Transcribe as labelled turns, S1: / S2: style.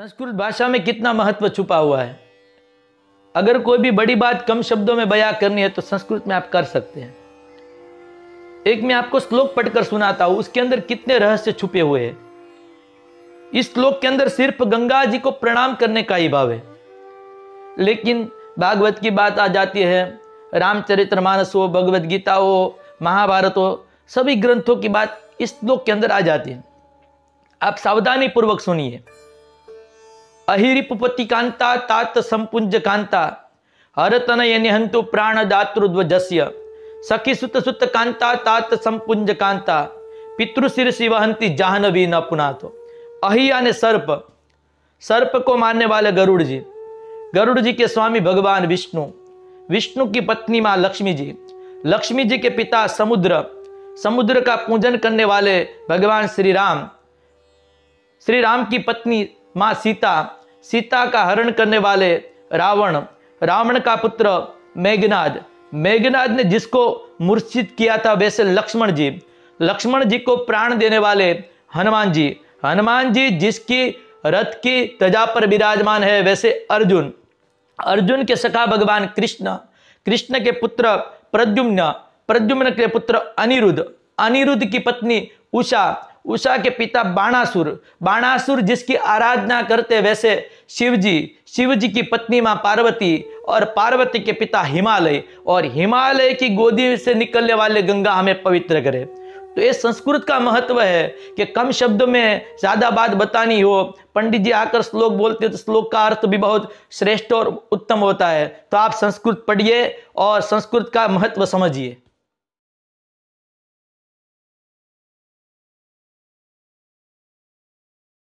S1: संस्कृत भाषा में कितना महत्व छुपा हुआ है अगर कोई भी बड़ी बात कम शब्दों में बयां करनी है तो संस्कृत में आप कर सकते हैं एक मैं आपको श्लोक पढ़कर सुनाता हूं उसके अंदर कितने रहस्य छुपे हुए हैं इस श्लोक के अंदर सिर्फ गंगा जी को प्रणाम करने का ही भाव है लेकिन भागवत की बात आ जाती है रामचरित्र मानस हो भगवत गीता हो महाभारत हो सभी ग्रंथों की बात इस श्लोक के अंदर आ जाती है आप सावधानी पूर्वक सुनिए અહિરિપુપતિકાંતા તાત સંપુંજકાંતા હરતનયને હંતુ પ્રાણદાતૃદ્વજસ્ય सुत સુત સુત કાંતા તાત સંપુંજકાંતા પિતૃશિરસી વહંતી જાહ્નવી ન પુનાતો अहि અને सर्प सर्प को मानने वाले गरुड़ जी गरुड़ जी के स्वामी भगवान विष्णु विष्णु की पत्नी माँ लक्ष्मी जी लक्ष्मी जी के पिता समुद्र समुद्र का पूजन करने वाले भगवान श्री राम श्री राम की पत्नी माँ सीता सीता का हरण करने वाले रावण रावण का पुत्र मेघनाद मेघनाद ने जिसको मूर्छित किया था वैसे लक्ष्मण जी लक्ष्मण जी को प्राण देने वाले हनुमान जी हनुमान जी जिसकी रथ की तजा पर विराजमान है वैसे अर्जुन अर्जुन के सखा भगवान कृष्ण कृष्ण के पुत्र प्रद्युम्न प्रद्युम्न के पुत्र अनिरुद्ध अनिरुद्ध की पत्नी उषा उषा के पिता बाणासुर बाणासुर जिसकी आराधना करते वैसे शिवजी शिवजी की पत्नी माँ पार्वती और पार्वती के पिता हिमालय और हिमालय की गोदी से निकलने वाले गंगा हमें पवित्र करे तो ये संस्कृत का महत्व है कि कम शब्द में ज़्यादा बात बतानी हो पंडित जी आकर श्लोक बोलते तो श्लोक का अर्थ भी बहुत श्रेष्ठ और उत्तम होता है तो आप संस्कृत पढ़िए और संस्कृत का महत्व समझिए